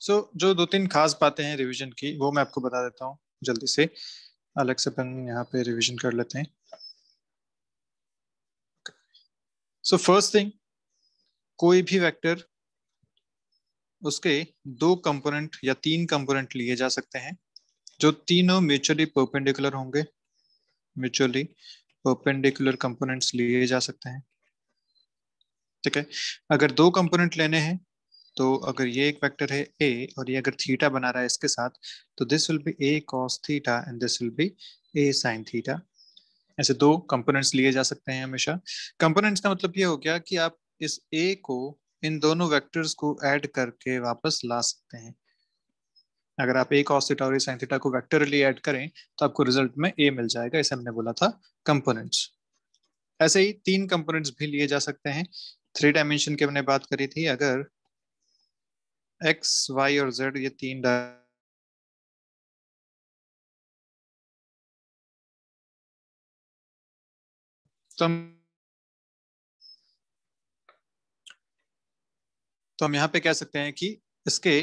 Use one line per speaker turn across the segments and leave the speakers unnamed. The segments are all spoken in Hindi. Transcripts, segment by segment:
सो so, जो दो तीन खास बातें हैं रिवीजन की वो मैं आपको बता देता हूँ जल्दी से अलग से अपन यहाँ पे रिवीजन कर लेते हैं सो फर्स्ट थिंग कोई भी वेक्टर उसके दो कंपोनेंट या तीन कंपोनेंट लिए जा सकते हैं जो तीनों म्यूचुअली परपेंडिकुलर होंगे म्यूचुअली परपेंडिकुलर कंपोनेंट्स लिए जा सकते हैं ठीक है अगर दो कंपोनेंट लेने हैं तो अगर ये एक वेक्टर है ए और ये अगर थीटा बना रहा है इसके साथ तो this will be a cos theta and this will be a sine theta ऐसे दो कंपोनेंट्स लिए जा सकते हैं हमेशा कंपोनेंट्स का मतलब ये हो गया कि आप इस ए को इन दोनों वेक्टर्स को ऐड करके वापस ला सकते हैं अगर आप ए कॉस थीटा और ए साइन थीटा को वैक्टरली एड करें तो आपको रिजल्ट में ए मिल जाएगा इसे हमने बोला था कंपोनेंट्स ऐसे ही तीन कंपोनेंट्स भी लिए जा सकते हैं थ्री डायमेंशन की हमने बात करी थी अगर एक्स वाई और जेड ये तीन तो हम तो हम यहाँ पे कह सकते हैं कि इसके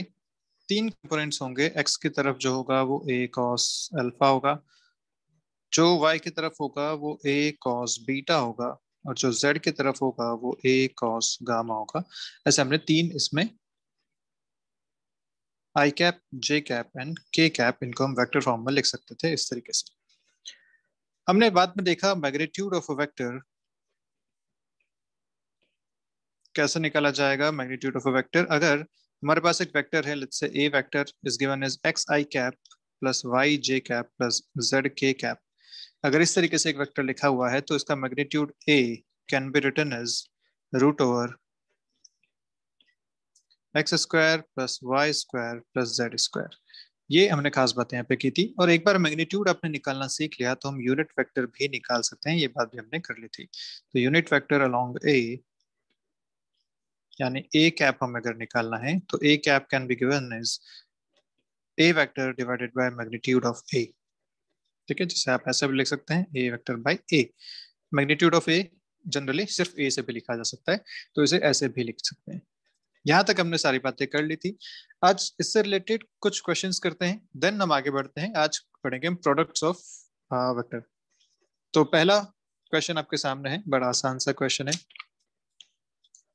तीन कंपोनेंट्स होंगे एक्स की तरफ जो होगा वो ए कॉस अल्फा होगा जो वाई की तरफ होगा वो ए कॉस बीटा होगा और जो जेड की तरफ होगा वो ए कॉस गामा होगा ऐसे हमने तीन इसमें i cap j cap and k cap इनको हम वैक्टर फॉर्म में लिख सकते थे इस तरीके से हमने बाद में देखा मैग्नीट्यूड ऑफ अ वेक्टर कैसे निकाला जाएगा मैग्नीट्यूड ऑफ अ वेक्टर अगर हमारे पास एक वैक्टर है let's say a vector is given is x i cap plus y j cap plus z k cap अगर इस तरीके से एक वैक्टर लिखा हुआ है तो इसका magnitude a can be written is root over x square plus Y square plus z square ये हमने खास बातें यहाँ पे की थी और एक बार मैग्नीट्यूड आपने निकालना सीख लिया तो हम यूनिट वेक्टर भी निकाल सकते हैं ये बात भी हमने कर ली थी तो यूनिट वेक्टर अलोंग ए यानी ए कैप हमें अगर निकालना है तो a cap can be given is a vector divided by magnitude of a ठीक है जैसे आप ऐसे भी लिख सकते हैं ए vector by a magnitude of a generally सिर्फ ए से भी लिखा जा सकता है तो इसे ऐसे भी लिख सकते हैं यहाँ तक हमने सारी बातें कर ली थी आज इससे रिलेटेड कुछ क्वेश्चन करते हैं देन हम आगे बढ़ते हैं आज पढ़ेंगे हम प्रोडक्ट्स ऑफ वेक्टर तो पहला क्वेश्चन आपके सामने है बड़ा आसान सा क्वेश्चन है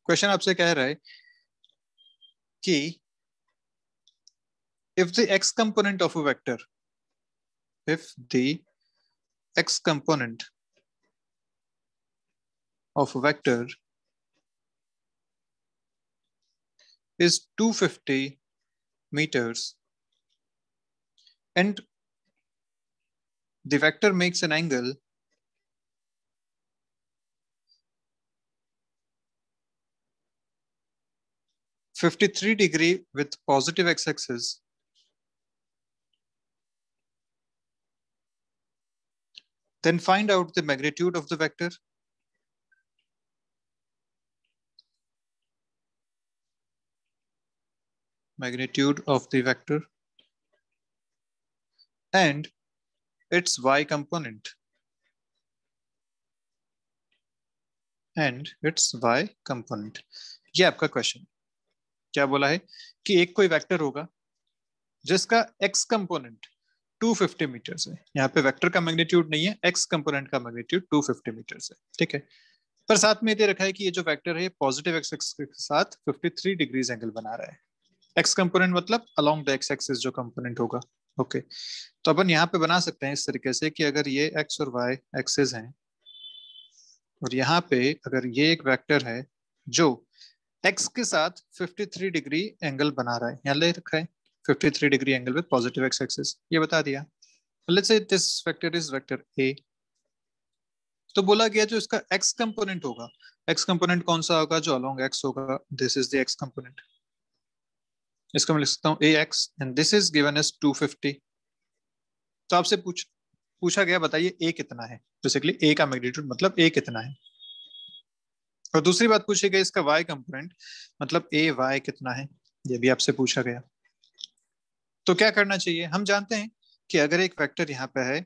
क्वेश्चन आपसे कह रहा है कि if the x component of a vector if the x component of a vector is 250 meters. And the vector makes an angle Fifty-three degree with positive x-axis Then find out the magnitude of the vector magnitude of the vector and its y component and its y component ye आपका क्वेश्चन क्या बोला है कि एक कोई vector होगा जिसका x कंपोनेंट 250 मीटर है यहाँ पे vector का magnitude नहीं है x कंपोनेंट का मैग्नीट्यूड 250 मीटर है ठीक है पर साथ में ये रखा है कि ये जो वेक्टर है पॉजिटिव एक्स के साथ 53 डिग्रीज एंगल बना रहा है एक्स कंपोनेंट मतलब अलोंग द एक्स एक्सिस जो कंपोनेंट होगा ओके okay. तो अपन यहाँ पे बना सकते हैं इस तरीके से कि अगर ये एक्स और वाई एक्सेस हैं और यहाँ पे अगर ये एक वेक्टर है जो एक्स के साथ 53 डिग्री एंगल बना रहा है यहाँ ले रखा है 53 degree angle with positive x axis ये बता दिया let's say this vector is vector a तो बोला गया जो इसका एक्स कंपोनेंट होगा एक्स कंपोनेंट कौन सा होगा जो अलोंग एक्स होगा this is the x component इसको मैं लिख सकता हूँ a x and this is given as two fifty तो आपसे पूछ पूछा गया बताइए ए कितना है बेसिकली ए का मैग्नीट्यूड मतलब ए कितना है और दूसरी बात पूछी गई इसका वाई कंपोनेंट मतलब ए वाई कितना है ये भी आपसे पूछा गया तो क्या करना चाहिए हम जानते हैं कि अगर एक वेक्टर यहाँ पे है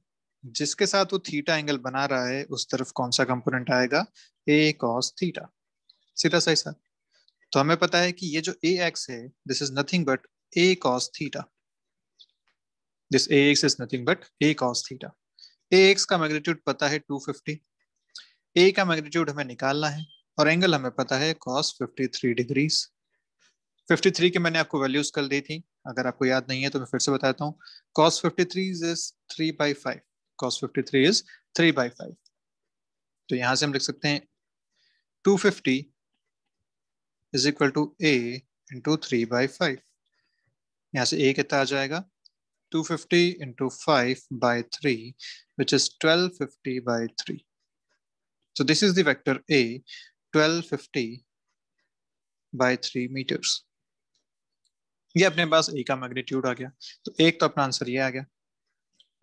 जिसके साथ वो थीटा एंगल बना रहा है उस तरफ कौन सा कंपोनेंट आएगा ए कॉस थीटा सीधा सही साथ तो हमें पता है कि ये जो ए एक्स है this is nothing but a cos theta this a x is nothing but a cos theta a x का मैग्नीट्यूड पता है 250 ए का मैग्नीट्यूड हमें निकालना है और एंगल हमें पता है कॉस 53 डिग्रीज 53 की मैंने आपको वैल्यूज कल दी थी अगर आपको याद नहीं है तो मैं फिर से बताता हूँ cos 53 is is three by five cos 53 is three by five तो यहां से हम लिख सकते हैं 250 is equal to a into three by five यहाँ से ए कितना आ जाएगा 250 fifty into five by three which is twelve fifty by three so this is vector a twelve fifty by three meters ये अपने पास ए का मैग्नीट्यूड आ गया तो एक तो अपना आंसर ये आ गया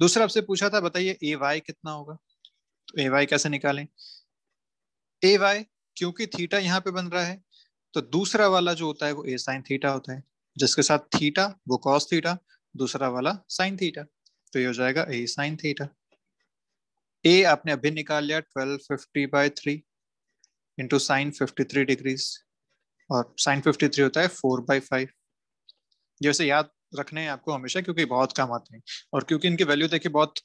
दूसरा आपसे पूछा था बताइए ए वाई कितना होगा तो ए वाई कैसे निकालें ए वाई क्योंकि थीटा यहाँ पे बन रहा है तो दूसरा वाला जो होता है वो ए साइन थीटा होता है जिसके साथ थीटा वो कॉस थीटा दूसरा वाला साइन थीटा तो ये हो जाएगा ए साइन थीटा ए आपने अभी निकाल लिया twelve fifty by three into sine fifty three degrees और साइन फिफ्टी थ्री होता है फोर बाई फाइव जैसे याद रखने हैं आपको हमेशा क्योंकि बहुत काम आते हैं और क्योंकि इनकी वैल्यू देखिए बहुत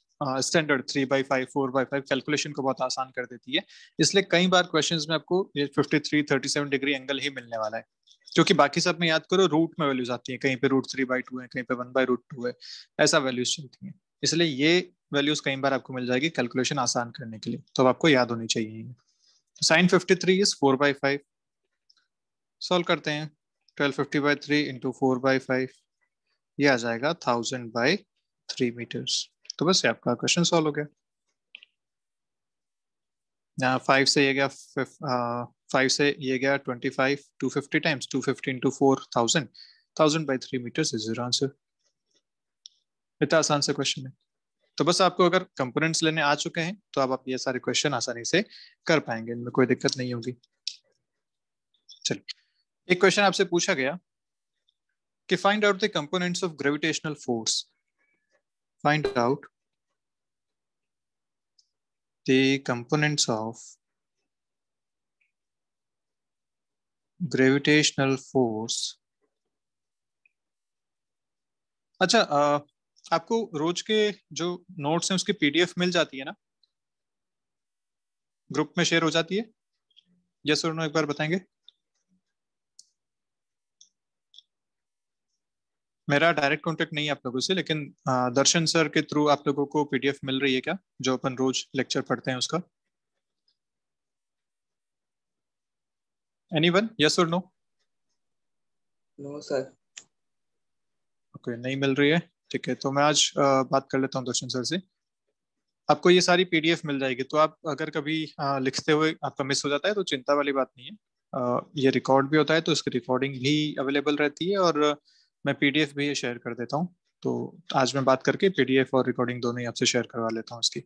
standard three by five four by five calculation को बहुत आसान कर देती है इसलिए कई बार क्वेश्चन में आपको ये fifty three thirty seven degree angle ही मिलने वाला है क्योंकि बाकी सब में याद करो रूट में वैल्यूज आती है कहीं पे रूट थ्री बाई टू है कहीं पे वन बाई रूट टू है ऐसा वैल्यूज चलती है इसलिए ये वैल्यूज कई बार आपको मिल जाएगी कैलकुलेशन आसान करने के लिए तो आपको याद होनी चाहिए sine fifty three is four by five solve करते हैं twelve fifty by three into four by five ये आ जाएगा थाउजेंड बाई थ्री मीटर्स तो बस ये आपका क्वेश्चन सॉल्व हो गया यहाँ फाइव से ये गया फाइव से ये गया twenty five two fifty times two fifty into four thousand thousand by three metres is your answer इतना आसान से क्वेश्चन है तो बस आपको अगर कंपोनेंट्स लेने आ चुके हैं तो आप, आप ये सारे क्वेश्चन आसानी से कर पाएंगे इनमें कोई दिक्कत नहीं होगी चलिए एक क्वेश्चन आपसे पूछा गया कि find out the components of gravitational force find out the components of gravitational force अच्छा आ, आपको रोज के जो नोट्स हैं उसकी पीडीएफ मिल जाती है ना ग्रुप में शेयर हो जाती है यस और एक बार बताएंगे मेरा डायरेक्ट कॉन्टेक्ट नहीं है आप लोगों से लेकिन दर्शन सर के थ्रू आप लोगों को पीडीएफ मिल रही है क्या जो अपन रोज लेक्चर पढ़ते हैं उसका एनीवन यस और नो नो सर ओके नहीं मिल रही है ठीक है तो मैं आज बात कर लेता हूँ दर्शन सर से आपको ये सारी पीडीएफ मिल जाएगी तो आप अगर कभी लिखते हुए आपका मिस हो जाता है तो चिंता वाली बात नहीं है ये रिकॉर्ड भी होता है तो उसकी रिकॉर्डिंग भी अवेलेबल रहती है और मैं पीडीएफ भी शेयर कर देता हूँ तो आज मैं बात करके पीडीएफ और रिकॉर्डिंग दोनों ही आपसे शेयर करवा लेता हूँ इसकी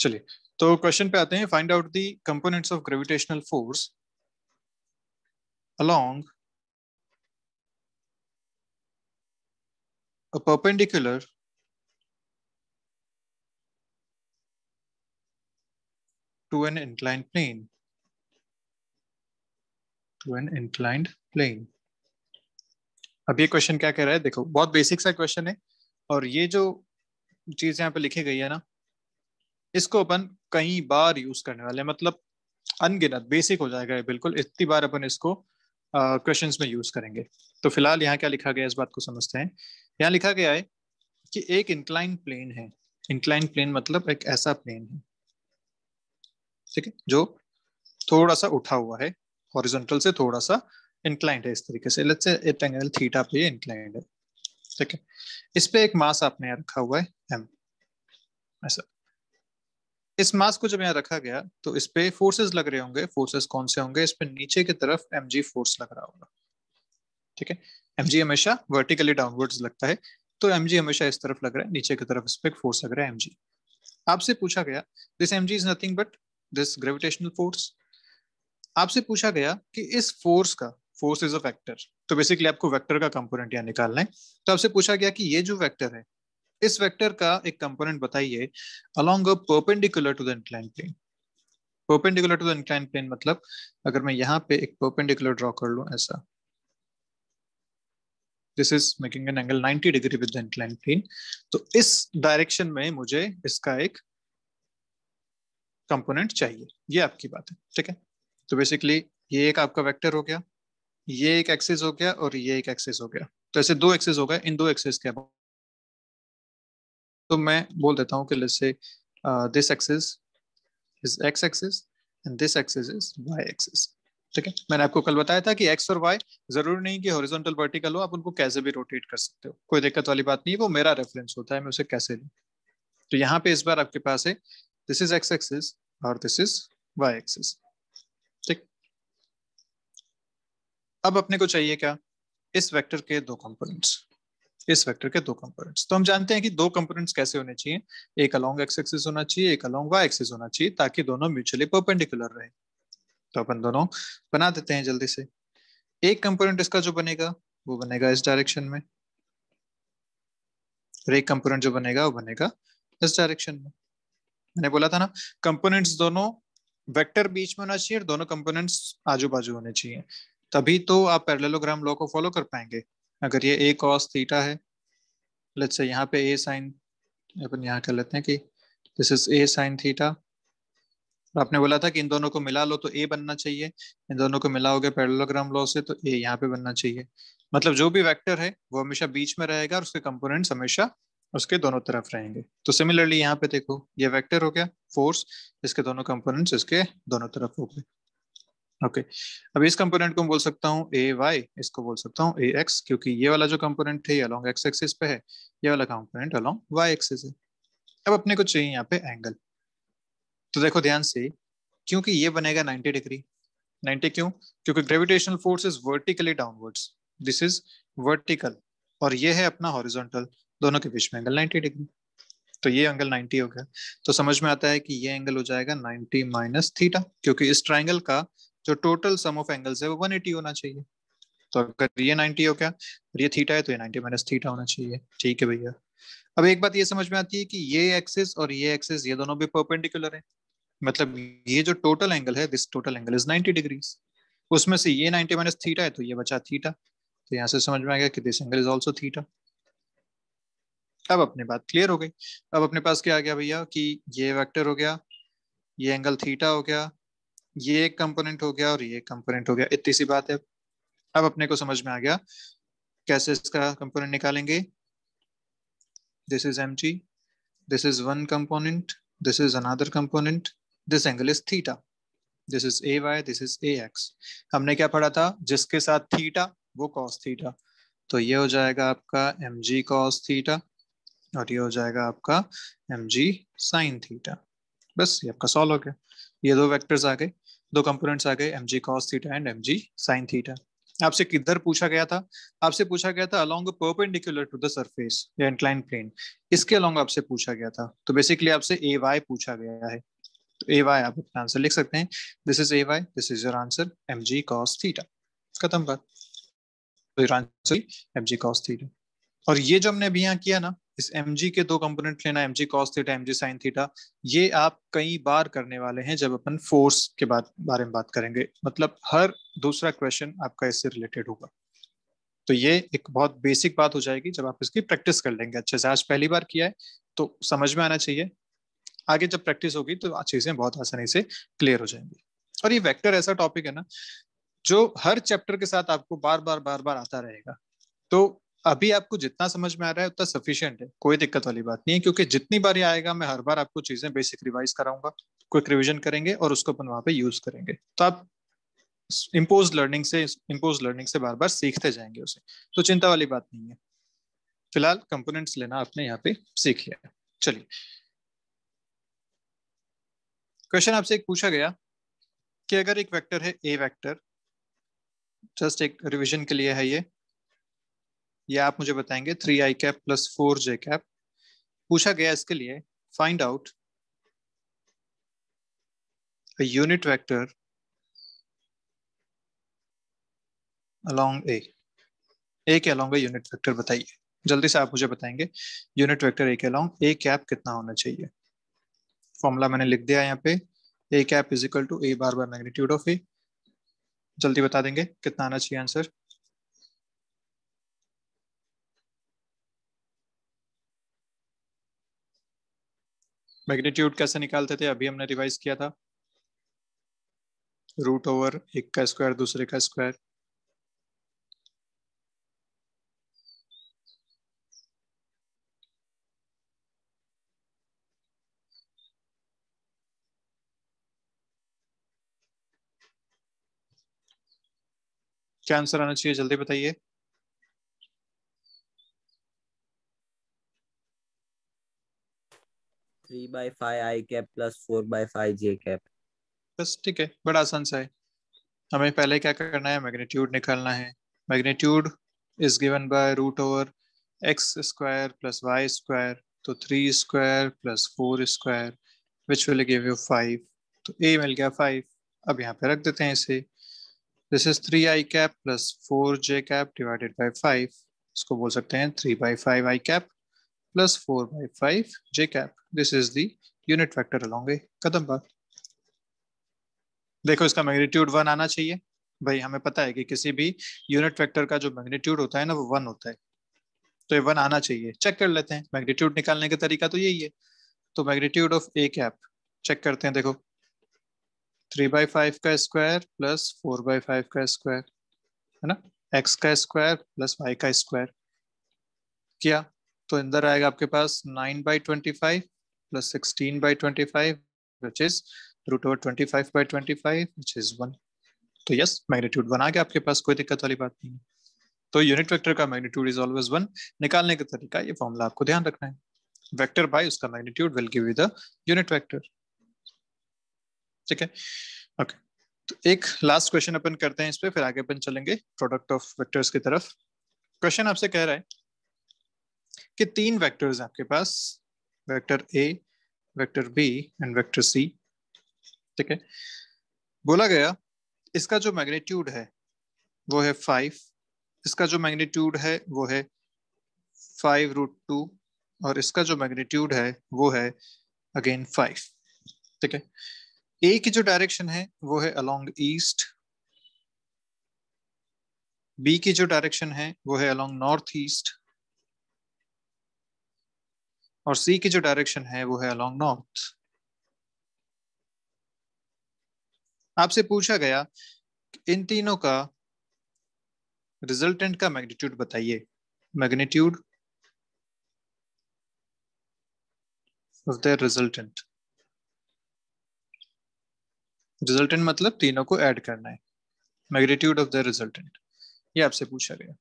चलिए तो क्वेश्चन पे आते हैं find out the components of gravitational force along a perpendicular to an inclined plane to an inclined plane अब ये क्वेश्चन क्या कह रहा है देखो बहुत बेसिक सा क्वेश्चन है और ये जो चीज यहाँ पे लिखी गई है ना इसको अपन कई बार यूज करने वाले हैं मतलब अनगिनत बेसिक हो जाएगा बिल्कुल इतनी बार अपन इसको क्वेश्चन में यूज करेंगे तो फिलहाल यहाँ क्या लिखा गया इस बात को समझते हैं यहाँ लिखा गया है कि एक इंक्लाइन प्लेन है इंक्लाइन प्लेन मतलब एक ऐसा प्लेन है ठीक है जो थोड़ा सा उठा हुआ है हॉरिजॉन्टल से थोड़ा सा इंक्लाइंड है इस तरीके से लेट्स से एंगल थीटा पे इंक्लाइंड है ठीक है इस पे एक मास आपने यहाँ रखा हुआ है एम ऐसा इस मास को जब यहाँ रखा गया तो इस पे फोर्सेस लग रहे होंगे फोर्सेस कौन से होंगे इस पे नीचे की तरफ एम फोर्स लग रहा होगा ठीक है एम हमेशा वर्टिकली डाउनवर्ड्स लगता है तो एम हमेशा इस तरफ लग रहा है नीचे की तरफ इस पे फोर्स लग रहा है एम आपसे पूछा गया this M is nothing but this gravitational force आपसे पूछा गया कि इस फोर्स का फोर्स इज अ वेक्टर तो बेसिकली आपको वेक्टर का कंपोनेंट यहाँ निकालना है तो आपसे पूछा गया कि ये जो वेक्टर है इस वेक्टर का एक कंपोनेंट बताइए along a perpendicular to the incline plane perpendicular to the incline plane मतलब अगर मैं यहाँ पे एक परपेंडिकुलर ड्रॉ कर लू ऐसा this is making an angle 90 degree with the incline plane तो इस डायरेक्शन में मुझे इसका एक कंपोनेंट चाहिए ये आपकी बात है ठीक है तो बेसिकली ये एक आपका वेक्टर हो गया ये एक एक्सेस हो गया और ये एक एक्सेस हो गया तो ऐसे दो एक्सेस हो गए इन दो एक्सेस के अबाउट तो मैं बोल देता हूँ कि this axis is X axis and this axis is Y axis ठीक है मैंने आपको कल बताया था कि एक्स और वाई जरूरी नहीं कि हॉरिजॉन्टल वर्टिकल हो आप उनको कैसे भी रोटेट कर सकते हो कोई दिक्कत वाली बात नहीं है वो मेरा रेफरेंस होता है मैं उसे कैसे लूँ तो यहाँ पे इस बार आपके पास है दिस इज एक्स एक्सेस और दिस इज वाई एक्सेस अब अपने को चाहिए क्या इस वेक्टर के दो कंपोनेंट्स इस वेक्टर के दो कंपोनेंट्स तो हम जानते हैं कि दो कंपोनेंट्स कैसे होने चाहिए एक अलोंग एक्स एक्सिस होना चाहिए एक अलोंग वाई एक्सिस होना चाहिए ताकि दोनों म्यूचुअली परपेंडिकुलर रहे तो अपन दोनों बना देते हैं जल्दी से एक कंपोनेंट इसका जो बनेगा वो बनेगा इस डायरेक्शन में और एक कंपोनेंट जो बनेगा वो बनेगा इस डायरेक्शन में मैंने बोला था ना कंपोनेंट्स दोनों वेक्टर बीच में होना चाहिए और दोनों कंपोनेंट्स आजू बाजू होने चाहिए तभी तो आप पैरेललोग्राम लॉ को फॉलो कर पाएंगे अगर ये ए कॉस थीटा है लेट्स से यहाँ पे ए साइन अपन यहाँ कर लेते हैं कि this is A sine theta आपने बोला था कि इन दोनों को मिला लो तो ए बनना चाहिए इन दोनों को मिलाओगे पैरेललोग्राम लॉ से तो ए यहाँ पे बनना चाहिए मतलब जो भी वेक्टर है वो हमेशा बीच में रहेगा और उसके कंपोनेंट्स हमेशा उसके दोनों तरफ रहेंगे तो सिमिलरली यहाँ पे देखो ये वेक्टर हो गया फोर्स इसके दोनों कंपोनेंट्स इसके दोनों तरफ हो गए ओके okay. अब इस कंपोनेंट को बोल सकता हूँ ए वाई इसको बोल सकता हूँ ए एक्स क्योंकि ये वाला जो कंपोनेंट है ये अलॉन्ग एक्स एक्सिस पे है ये वाला कंपोनेंट अलॉन्ग वाई एक्सिस है अब अपने को चाहिए यहाँ पे एंगल तो देखो ध्यान से क्योंकि ये बनेगा 90 डिग्री 90 क्यों क्योंकि gravitational force is vertically downwards this is vertical और ये है अपना हॉरिजोंटल दोनों के बीच में एंगल 90 डिग्री तो ये एंगल 90 हो गया तो समझ में आता है कि ये एंगल हो जाएगा 90 माइनस थीटा क्योंकि इस ट्राइंगल का जो टोटल सम ऑफ एंगल्स है वो 180 होना चाहिए तो अगर ये 90 हो गया और ये थीटा है तो ये 90 माइनस थीटा होना चाहिए ठीक है भैया अब एक बात ये समझ में आती है कि ये एक्सिस और ये एक्सिस ये दोनों भी परपेंडिकुलर है मतलब ये जो टोटल एंगल है this total angle is ninety degrees उसमें से ये नाइनटी माइनस थीटा है तो ये बचा थीटा तो यहाँ से समझ में आएगा कि this angle is also theta अब अपने बात क्लियर हो गई अब अपने पास क्या आ गया भैया कि ये वेक्टर हो गया ये एंगल थीटा हो गया ये एक कंपोनेंट हो गया और ये कंपोनेंट हो गया इतनी सी बात है अब अपने को समझ में आ गया कैसे इसका कंपोनेंट निकालेंगे this is M G this is one component this is another component this angle is theta this is A Y this is A X हमने क्या पढ़ा था जिसके साथ थीटा वो कॉस थीटा तो ये हो जाएगा आपका एम जी कॉस थीटा और ये हो जाएगा आपका एम जी साइन थीटा बस ये आपका सॉल्व हो गया ये दो वेक्टर्स आ गए दो कंपोनेंट्स आ गए M G cos theta and M G sine theta आपसे किधर पूछा गया था आपसे पूछा गया था along perpendicular to the surface या इंक्लाइन प्लेन इसके अलोंग आपसे पूछा गया था तो बेसिकली आपसे ए वाई पूछा गया है तो ए वाई आप अपना आंसर लिख सकते हैं this is A Y this is your answer M G cos theta खत्म बात तो answer M G cos theta और ये जो हमने अभी यहाँ किया ना इस एम के दो कंपोनेंट लेना M G cos theta M G sine theta ये आप कई बार करने वाले हैं जब अपन फोर्स के बाद बारे में बात करेंगे मतलब हर दूसरा क्वेश्चन आपका इससे रिलेटेड होगा तो ये एक बहुत बेसिक बात हो जाएगी जब आप इसकी प्रैक्टिस कर लेंगे अच्छे से आज पहली बार किया है तो समझ में आना चाहिए आगे जब प्रैक्टिस होगी तो चीजें बहुत आसानी से क्लियर हो जाएंगी और ये वेक्टर ऐसा टॉपिक है ना जो हर चैप्टर के साथ आपको बार बार बार बार आता रहेगा तो अभी आपको जितना समझ में आ रहा है उतना सफिशियंट है कोई दिक्कत वाली बात नहीं है क्योंकि जितनी बार ये आएगा मैं हर बार आपको चीजें बेसिक रिवाइज कराऊंगा क्विक रिविजन करेंगे और उसको अपन वहां पे यूज करेंगे तो आप इम्पोज लर्निंग से इम्पोज लर्निंग से बार बार सीखते जाएंगे उसे तो चिंता वाली बात नहीं है फिलहाल कंपोनेंट्स लेना आपने यहाँ पे सीख लिया चलिए क्वेश्चन आपसे एक पूछा गया कि अगर एक वेक्टर है ए वेक्टर जस्ट एक रिवीजन के लिए है ये या आप मुझे बताएंगे three I cap plus four J cap पूछा गया इसके लिए find out a unit vector along A के अलोंग a unit बताइए जल्दी से आप मुझे बताएंगे यूनिट वेक्टर ए के अलोंग ए कैप कितना होना चाहिए फॉर्मूला मैंने लिख दिया यहाँ पे A cap is equal to A bar bar magnitude of A जल्दी बता देंगे कितना आना चाहिए आंसर मैग्नीट्यूड कैसे निकालते थे अभी हमने रिवाइज किया था रूट ओवर एक का स्क्वायर दूसरे का स्क्वायर क्या आंसर आना चाहिए जल्दी बताइए three by five I cap plus four by five J cap बस ठीक है बड़ा आसान सा है हमें पहले क्या करना है मैग्नीट्यूड निकालना है magnitude is given by root over x square plus Y square तो three square plus four square which will give you five तो ए मिल गया फाइव अब यहाँ पे रख देते हैं इसे this is three I cap plus four J cap divided by five इसको बोल सकते हैं three by five I cap plus 4 by 5 j cap. This is the unit vector along a kadam bar देखो इसका मैग्नीट्यूड वन आना चाहिए भाई हमें पता है कि किसी भी यूनिट वेक्टर का जो मैग्नीट्यूड होता है ना वो वन होता है तो ये वन आना चाहिए चेक कर लेते हैं मैग्नीट्यूड निकालने का तरीका तो यही है तो magnitude of A cap check करते हैं देखो थ्री बाई फाइव का square plus four by five का स्क्वायर है ना एक्स का स्क्वायर प्लस वाई का स्क्वायर किया तो इधर आएगा आपके पास nine by twenty five plus sixteen by twenty five which is root over twenty five by twenty five which is one तो यस मैग्नीट्यूड वन आ गया आपके पास कोई दिक्कत वाली बात नहीं है तो यूनिट वेक्टर का मैग्नीट्यूड इज ऑलवेज वन निकालने का तरीका ये फॉर्मूला आपको ध्यान रखना है वेक्टर बाय उसका magnitude will give you the unit vector ठीक है ओके तो एक लास्ट क्वेश्चन अपन करते हैं इस पे फिर आगे अपन चलेंगे प्रोडक्ट ऑफ वेक्टर्स की तरफ क्वेश्चन आपसे कह रहा है कि तीन वेक्टर्स आपके पास vector A vector B and vector C ठीक है बोला गया इसका जो मैग्नीट्यूड है वो है फाइव इसका जो मैग्नीट्यूड है वो है फाइव रूट टू और इसका जो मैग्नीट्यूड है वो है अगेन फाइव ठीक है ए की जो डायरेक्शन है वो है अलोंग ईस्ट बी की जो डायरेक्शन है वो है अलोंग नॉर्थ ईस्ट और सी की जो डायरेक्शन है वो है अलोंग नॉर्थ आपसे पूछा गया इन तीनों का रिजल्टेंट का मैग्नीट्यूड बताइए magnitude of the resultant resultant मतलब तीनों को ऐड करना है मैग्नीट्यूड ऑफ द रिजल्टेंट ये आपसे पूछा गया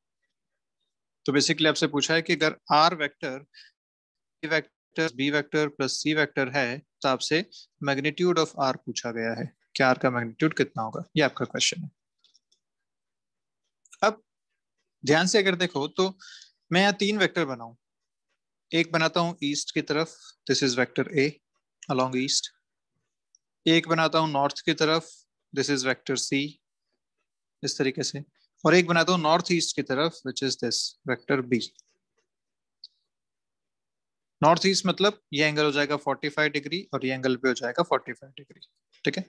तो बेसिकली आपसे पूछा है कि अगर R vector vector B vector plus C vector है तो आपसे मैग्नीट्यूड ऑफ आर पूछा गया है कि आर का मैग्नीट्यूड कितना होगा ये आपका क्वेश्चन है अब ध्यान से अगर देखो तो मैं यहाँ तीन वेक्टर बनाऊ एक बनाता हूँ ईस्ट की तरफ this is vector A along east एक बनाता हूँ नॉर्थ की तरफ दिस इज वेक्टर सी इस तरीके से और एक बनाता हूँ नॉर्थ ईस्ट की तरफ which is this vector B north east मतलब ये एंगल हो जाएगा 45 डिग्री और ये एंगल भी हो जाएगा 45 डिग्री ठीक है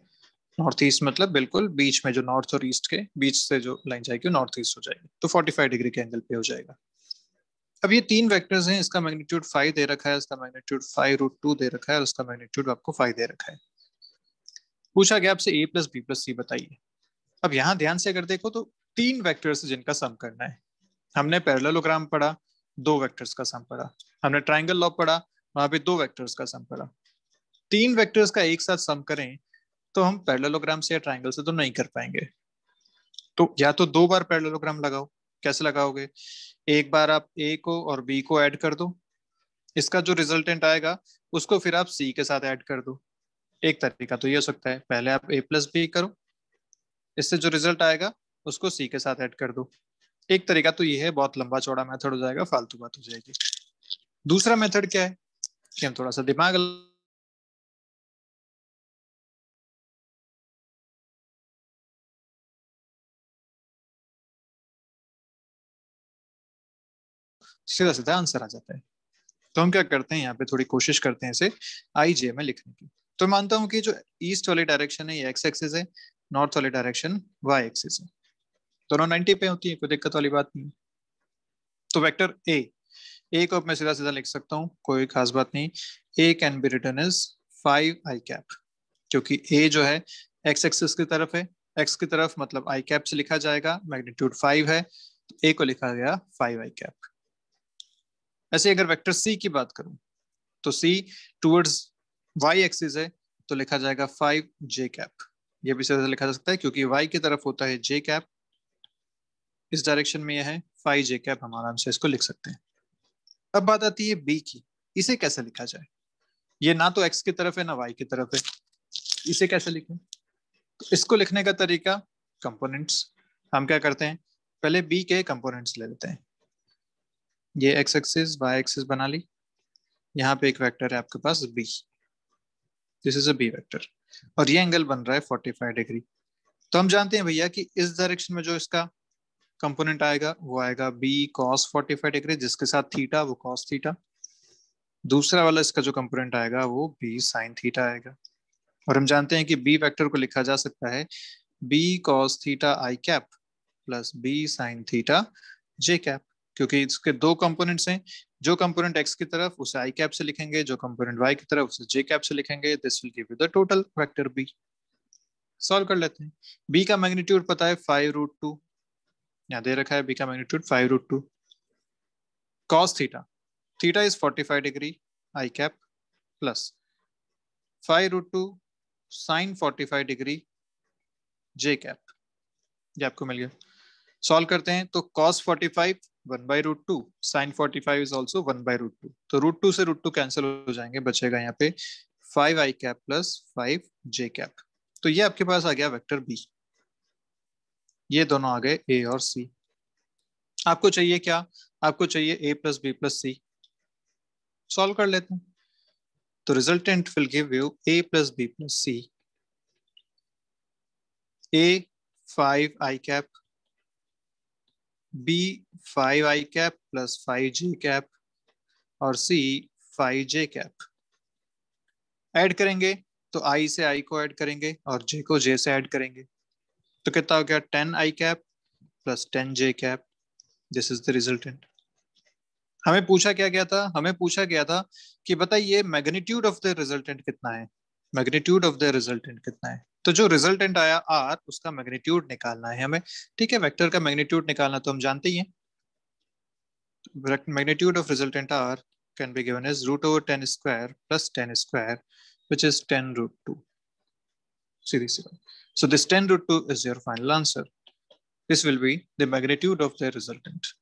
नॉर्थ ईस्ट मतलब बिल्कुल बीच में जो नॉर्थ और ईस्ट के बीच से जो लाइन जाएगी नॉर्थ ईस्ट हो जाएगी तो 45 डिग्री के एंगल पे हो जाएगा अब ये तीन वेक्टर्स हैं इसका मैग्नीट्यूड फाइव दे रखा है इसका मैग्नीट्यूड फाइव रूट टू दे रखा है और इसका मैग्नीट्यूड आपको फाइव दे रखा है पूछा गया आपसे A plus B plus C बताइए अब यहाँ ध्यान से अगर देखो तो तीन वैक्टर्स जिनका सम करना है हमने पैरेललोग्राम पढ़ा दो वेक्टर्स का सम पढ़ा हमने ट्राइंगल लॉ पढ़ा वहां पे दो वेक्टर्स का सम पढ़ा तीन वेक्टर्स का एक साथ सम करें तो हम पैरेललोग्राम से या ट्राइंगल से तो नहीं कर पाएंगे तो या तो दो बार पैरेललोग्राम लगाओ कैसे लगाओगे एक बार आप ए को और बी को ऐड कर दो इसका जो रिजल्टेंट आएगा उसको फिर आप सी के साथ ऐड कर दो एक तरीका तो ये हो सकता है पहले आप ए प्लस बी करो इससे जो रिजल्ट आएगा उसको सी के साथ ऐड कर दो एक तरीका तो ये है बहुत लंबा चौड़ा मेथड हो जाएगा फालतू बात हो जाएगी दूसरा मेथड क्या है कि हम थोड़ा सा दिमाग सीधा सीधा आंसर आ जाता है तो हम क्या करते हैं यहाँ पे थोड़ी कोशिश करते हैं इसे आई जे में लिखने की तो मानता हूँ कि जो ईस्ट वाली डायरेक्शन है ये एक्स एक्सिस है नॉर्थ वाली डायरेक्शन वाई एक्सिस है दोनों तो नाइनटी पे होती है कोई दिक्कत वाली बात नहीं तो वेक्टर ए ए को मैं सीधा सीधा लिख सकता हूँ कोई खास बात नहीं A can be written is five I cap क्योंकि ए जो है एक्स एक्सिस की तरफ है एक्स की तरफ मतलब आई कैप से लिखा जाएगा मैग्नीट्यूड फाइव है ए तो को लिखा गया फाइव आई कैप ऐसे अगर वेक्टर सी की बात करूं तो सी टूवर्ड्स वाई एक्सिस है तो लिखा जाएगा फाइव जे कैप ये भी सीधा लिखा जा सकता है क्योंकि वाई की तरफ होता है जे कैप इस डायरेक्शन में यह है फाइव जे कैप हम आराम से इसको लिख सकते हैं अब बात आती है बी की इसे कैसे लिखा जाए ये ना तो एक्स की तरफ है ना वाई की तरफ है इसे कैसे लिखें तो इसको लिखने का तरीका कंपोनेंट्स हम क्या करते हैं पहले बी के कंपोनेंट्स ले लेते हैं ये एक्स एक्सिस वाई एक्सिस बना ली यहाँ पे एक वेक्टर है आपके पास B this is a B vector और ये एंगल बन रहा है 45 डिग्री तो हम जानते हैं भैया कि इस डायरेक्शन में जो इसका कंपोनेंट आएगा वो आएगा B cos forty five degree जिसके साथ थीटा वो कॉस थीटा दूसरा वाला इसका जो कंपोनेंट आएगा वो बी साइन थीटा आएगा और हम जानते हैं कि बी वेक्टर को लिखा जा सकता है B cos theta I cap plus B sine theta J cap क्योंकि इसके दो कंपोनेंट्स हैं जो कंपोनेंट एक्स की तरफ उसे आई कैप से लिखेंगे जो कंपोनेंट वाई की तरफ उसे जे कैप से लिखेंगे this will give you the total vector B solve कर लेते हैं बी का मैग्नीट्यूड पता है फाइव रूट टू यहाँ दे रखा है बी का magnitude five root two cos theta theta is forty five degree I cap plus five root two sine forty five degree J cap ये आपको मिल गया सॉल्व करते हैं तो cos forty five one by root two sine forty five is also one by root two तो रूट टू से रूट टू कैंसिल हो जाएंगे बचेगा यहाँ पे five I cap plus five J cap तो ये आपके पास आ गया वेक्टर बी ये दोनों आ गए ए और सी आपको चाहिए क्या आपको चाहिए A plus B plus C solve कर लेते हैं तो resultant will give you A plus B plus C A five I cap B five I cap plus five J cap और C five J cap add करेंगे तो आई से आई को ऐड करेंगे और जे को जे से ऐड करेंगे तो कितना हो गया ten I cap plus ten J cap this is the resultant हमें पूछा क्या गया था हमें पूछा गया था कि बताइए मैग्नीट्यूड ऑफ द रिजल्टेंट कितना है मैग्नीट्यूड ऑफ द रिजल्टेंट कितना है तो जो रिजल्टेंट आया आर उसका मैग्नीट्यूड निकालना है हमें ठीक है वेक्टर का मैग्नीट्यूड निकालना तो हम जानते ही हैं magnitude of resultant R can be given as root over ten square plus ten square which is ten root two series CD0. So this 10 root 2 is your final answer. This will be the magnitude of the resultant.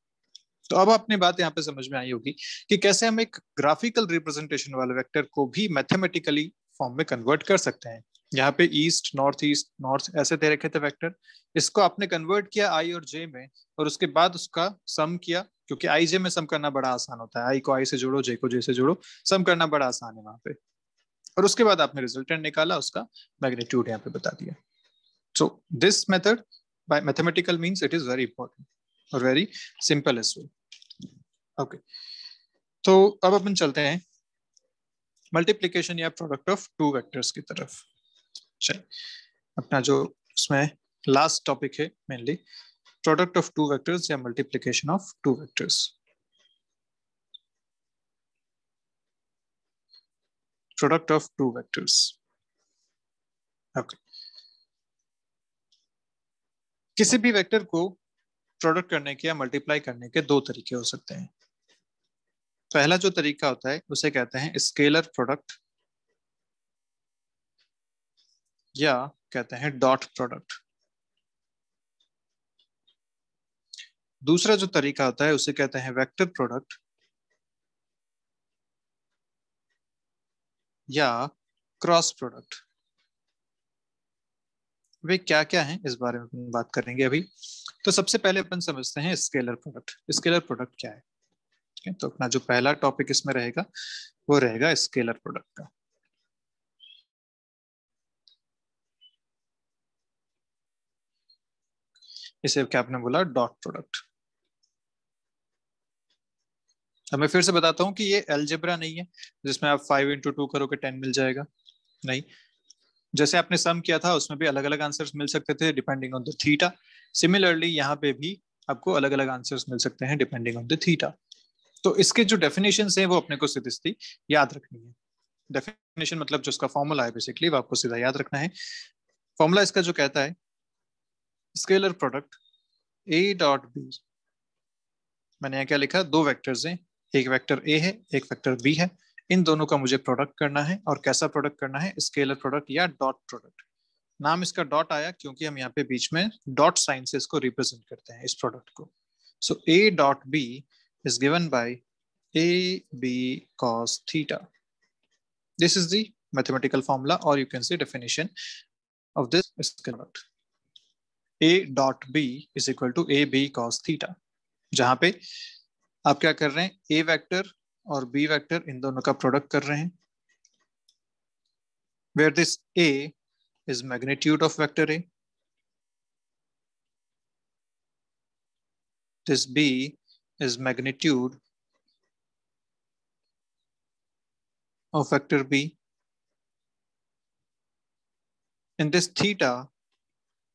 तो अब आपने बात यहाँ पे समझ में आई होगी कि कैसे हम एक ग्राफिकल रिप्रेजेंटेशन वाले वेक्टर को भी मैथमेटिकली फॉर्म में कन्वर्ट कर सकते हैं यहाँ पे ईस्ट नॉर्थ ईस्ट नॉर्थ ऐसे दे रखे थे वेक्टर इसको आपने कन्वर्ट किया आई और जे में और उसके बाद उसका सम किया क्योंकि आई जे में सम करना बड़ा आसान होता है आई को आई से जोड़ो जे को जे से जोड़ो सम करना बड़ा आसान है वहां पे और उसके बाद आपने रिजल्टेंट निकाला उसका मैग्नीट्यूड यहाँ पे बता दिया so this method by mathematical means it is very important और very simple as well okay तो अब अपन चलते हैं मल्टीप्लीकेशन या प्रोडक्ट ऑफ टू वैक्टर्स की तरफ अपना जो उसमें लास्ट टॉपिक है mainly product of two vectors या multiplication of two vectors product of two vectors. Okay. किसी भी वेक्टर को प्रोडक्ट करने के या मल्टीप्लाई करने के दो तरीके हो सकते हैं पहला जो तरीका होता है उसे कहते हैं स्केलर प्रोडक्ट या कहते हैं डॉट प्रोडक्ट दूसरा जो तरीका होता है उसे कहते हैं वेक्टर प्रोडक्ट या क्रॉस प्रोडक्ट वे क्या क्या हैं इस बारे में बात करेंगे अभी तो सबसे पहले अपन समझते हैं स्केलर प्रोडक्ट स्केलर प्रोडक्ट क्या है है तो अपना जो पहला टॉपिक इसमें रहेगा वो रहेगा स्केलर प्रोडक्ट का इसे क्या आपने बोला डॉट प्रोडक्ट अब मैं फिर से बताता हूँ कि ये एल्जेब्रा नहीं है जिसमें आप फाइव इंटू टू करोगे टेन मिल जाएगा नहीं जैसे आपने सम किया था उसमें भी अलग अलग आंसर मिल सकते थे depending on the theta similarly यहाँ पे भी आपको अलग अलग आंसर मिल सकते हैं डिपेंडिंग ऑन द थीटा तो इसके जो डेफिनेशन है वो अपने को सिद्धि याद रखनी है डेफिनेशन मतलब जो उसका फॉर्मूला है बेसिकली वो आपको सीधा याद रखना है फॉर्मूला इसका जो कहता है scalar product A dot B मैंने यहाँ क्या लिखा दो वेक्टर्स हैं एक वेक्टर ए है एक वेक्टर बी है इन दोनों का मुझे प्रोडक्ट करना है और कैसा प्रोडक्ट करना है स्केलर प्रोडक्ट या डॉट प्रोडक्ट नाम इसका डॉट आया क्योंकि हम यहाँ पे बीच में डॉट साइन से इसको रिप्रेजेंट करते हैं इस प्रोडक्ट को so A dot B is given by A B cos theta this is the mathematical formula और you can see definition of this scalar product a dot b is equal to a b cos theta जहां पे आप क्या कर रहे हैं ए वैक्टर और बी वैक्टर इन दोनों का प्रोडक्ट कर रहे हैं where this A is magnitude of vector A this B is magnitude of vector B in this theta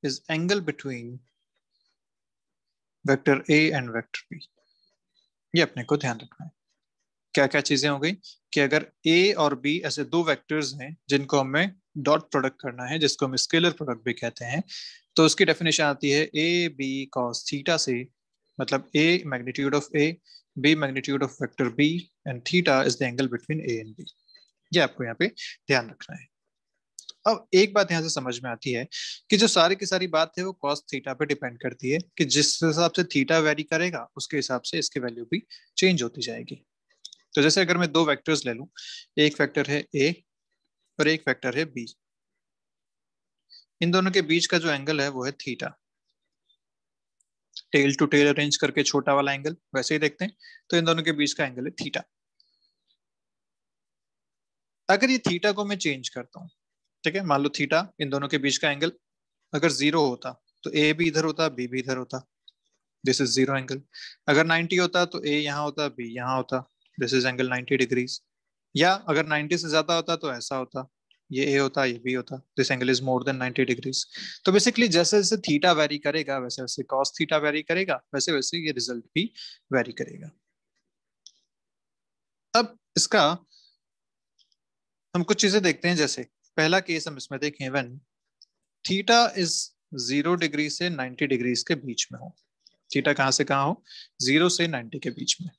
is angle between vector A and vector B ये अपने को ध्यान रखना है क्या क्या चीजें हो गई कि अगर ए और बी ऐसे दो वेक्टर्स हैं जिनको हमें डॉट प्रोडक्ट करना है जिसको हम स्केलर प्रोडक्ट भी कहते हैं तो उसकी डेफिनेशन आती है ए बी कॉस थीटा से मतलब A magnitude of A B magnitude of vector B and theta is the angle between A and B ये आपको यहाँ पे ध्यान रखना है अब एक बात यहाँ से समझ में आती है कि जो सारी की सारी बात है वो कॉस्ट थीटा पे डिपेंड करती है कि जिस हिसाब से थीटा वेरी करेगा उसके हिसाब से इसकी वैल्यू भी चेंज होती जाएगी तो जैसे अगर मैं दो वैक्टर्स ले लू एक फैक्टर है ए और एक फैक्टर है बी इन दोनों के बीच का जो एंगल है वो है theta tail to tail arrange करके छोटा वाला एंगल वैसे ही देखते हैं तो इन दोनों के बीच का एंगल है थीटा अगर ये थीटा को मैं चेंज करता हूं ठीक है मान लो थीटा इन दोनों के बीच का एंगल अगर जीरो होता तो ए भी इधर होता बी भी इधर होता दिस इज जीरो एंगल अगर नाइन्टी होता तो ए यहाँ होता बी यहाँ होता this is angle ninety degrees या अगर नाइन्टी से ज्यादा होता तो ऐसा होता ये ए होता ये बी होता this angle is more than ninety degrees तो बेसिकली जैसे जैसे थीटा वेरी करेगा वैसे वैसे कॉस थीटा वेरी करेगा वैसे वैसे ये रिजल्ट भी वेरी करेगा अब इसका हम कुछ चीजें देखते हैं जैसे पहला केस हम इसमें देखें when theta is zero degree से नाइन्टी डिग्रीज के बीच में हो थीटा कहां से कहाँ हो जीरो से नाइन्टी के बीच में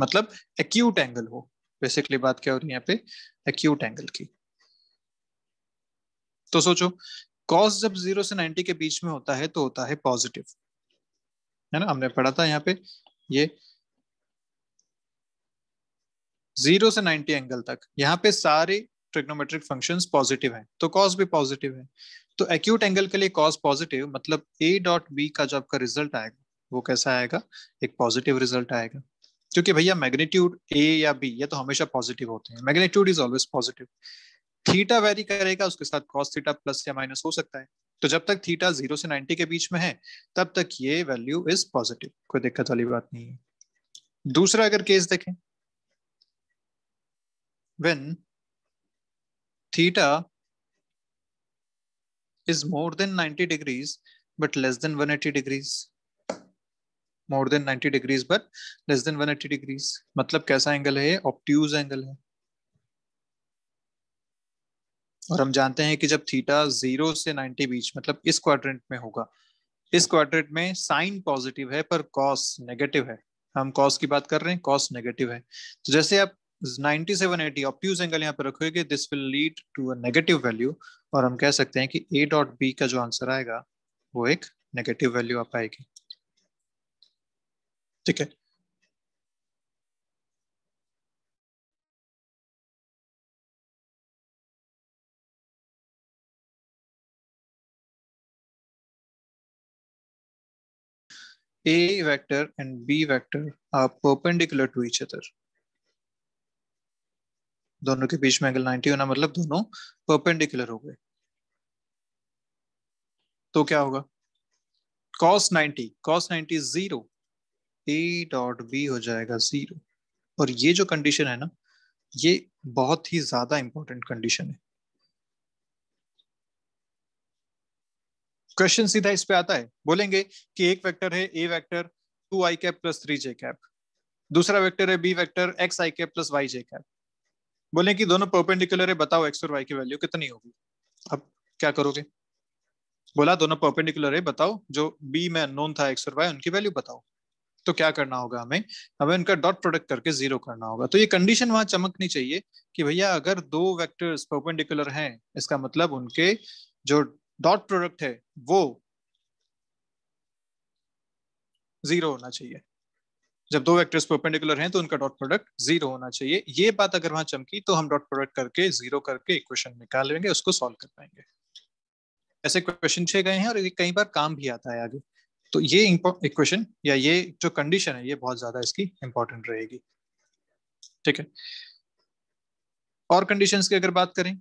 मतलब एक्यूट एंगल हो बेसिकली बात क्या हो रही है यहाँ पे एक्यूट एंगल की तो सोचो कॉस जब जीरो से नाइन्टी के बीच में होता है तो होता है पॉजिटिव है ना हमने पढ़ा था यहाँ पे ये जीरो से नाइन्टी एंगल तक यहाँ पे सारे ट्रिग्नोमेट्रिक फंक्शंस पॉजिटिव हैं तो कॉज भी पॉजिटिव है तो एक्यूट एंगल के लिए कॉज पॉजिटिव मतलब ए डॉट बी का जो आपका रिजल्ट आएगा वो कैसा आएगा एक पॉजिटिव रिजल्ट आएगा क्योंकि भैया मैग्नीट्यूड ए या बी ये तो हमेशा पॉजिटिव होते हैं magnitude is always positive theta vary करेगा उसके साथ कॉस थीटा प्लस या माइनस हो सकता है तो जब तक थीटा जीरो से नाइनटी के बीच में है तब तक ये वैल्यू इज पॉजिटिव कोई दिक्कत वाली बात नहीं है दूसरा अगर केस देखें when theta is more than 90 degrees but less than 180 degrees more than 90 degrees but less than 180 degrees matlab kaisa angle hai obtuse angle hai और हम जानते हैं कि जब थीटा जीरो से नाइन्टी बीच मतलब इस क्वाड्रेंट में होगा इस क्वाड्रेंट में साइन पॉजिटिव है पर कॉस नेगेटिव है हम कॉस की बात कर रहे हैं कॉस नेगेटिव है तो जैसे आप 9780 ऑप्टिव एंगल यहाँ पे रखोगे this will lead to negative value और हम कह सकते हैं कि ए डॉट बी का जो आंसर आएगा वो एक नेगेटिव वैल्यू आ पाएगी ठीक है A vector and B vector are perpendicular to each other. दोनों के बीच में एंगल 90 होना मतलब दोनों परपेंडिकुलर हो गए तो क्या होगा cos 90 cos 90 zero A dot B हो जाएगा जीरो और ये जो कंडीशन है ना ये बहुत ही ज्यादा इंपॉर्टेंट कंडीशन है क्वेश्चन सीधा इस पे आता है बोलेंगे कि एक वेक्टर है A vector two i cap plus three j cap दूसरा वेक्टर है B vector x i cap plus y j cap बोले कि दोनों परपेंडिकुलर है बताओ एक्स और वाई की वैल्यू कितनी होगी अब क्या करोगे बोला दोनों परपेंडिकुलर है बताओ जो बी में नोन था एक्स और वाई उनकी वैल्यू बताओ तो क्या करना होगा हमें हमें उनका डॉट प्रोडक्ट करके जीरो करना होगा तो ये कंडीशन वहां चमकनी चाहिए कि भैया अगर दो वेक्टर्स परपेंडिकुलर हैं इसका मतलब उनके जो डॉट प्रोडक्ट है वो जीरो होना चाहिए जब दो वेक्टर्स परपेंडिकुलर हैं तो उनका डॉट प्रोडक्ट जीरो होना चाहिए ये बात अगर वहां चमकी तो हम डॉट प्रोडक्ट करके जीरो करके इक्वेशन निकाल लेंगे उसको सॉल्व कर पाएंगे ऐसे क्वेश्चन छे गए हैं और ये कई बार काम भी आता है आगे तो ये इक्वेशन या ये जो कंडीशन है ये बहुत ज्यादा इसकी इंपॉर्टेंट रहेगी ठीक है और कंडीशन की अगर बात करें